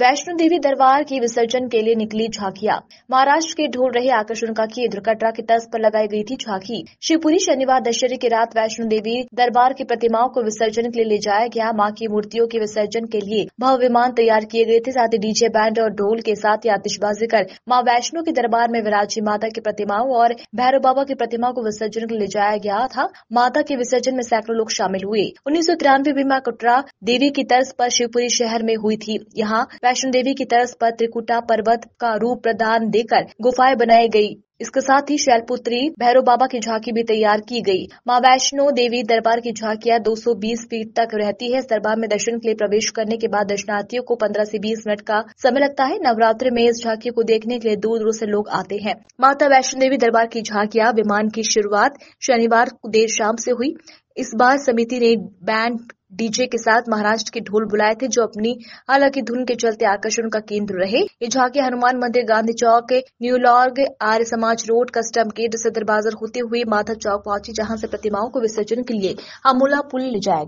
वैष्णो देवी दरबार के विसर्जन के लिए निकली झांकिया महाराष्ट्र के ढोल रहे आकर्षण का केंद्र कटरा के तर्ज पर लगाई गई थी झांकी शिवपुरी शनिवार दशहरे की रात वैष्णो देवी दरबार की प्रतिमाओं को विसर्जन के लिए ले जाया गया मां की मूर्तियों के विसर्जन के लिए भव्य विमान तैयार किए गए थे साथ ही डीजे बैंड और ढोल के साथ ही आतिशबाजी कर माँ वैष्णो के दरबार में विराजी माता की प्रतिमाओं और भैरव बाबा की प्रतिमाओं को विसर्जन के लिए ले जाया गया था माता के विसर्जन में सैकड़ों लोग शामिल हुए उन्नीस सौ तिरानवे में कटरा देवी की तर्ज पर शिवपुरी शहर में हुई थी यहाँ वैष्णो देवी की तरफ पर त्रिकुटा पर्वत का रूप प्रदान देकर गुफाएं बनाई गई इसके साथ ही शैलपुत्री भैरव बाबा की झांकी भी तैयार की गई माँ वैष्णो देवी दरबार की झांकियां 220 फीट तक रहती है दरबार में दर्शन के लिए प्रवेश करने के बाद दर्शनार्थियों को 15 से 20 मिनट का समय लगता है नवरात्र में इस झांकी को देखने के लिए दूर दूर से लोग आते हैं माता वैष्णो देवी दरबार की झांकियां विमान की शुरुआत शनिवार देर शाम से हुई इस बार समिति ने बैंड डीजे के साथ महाराष्ट्र के ढोल बुलाए थे जो अपनी की धुन के चलते आकर्षण का केंद्र रहे ये झांकी हनुमान मंदिर गांधी चौक न्यूलॉर्ग आर्य समाज रोड कस्टम गेट सदर बाजार होते हुए माधव चौक पहुंची जहां से प्रतिमाओं को विसर्जन के लिए अमूला पुल ले जाया गया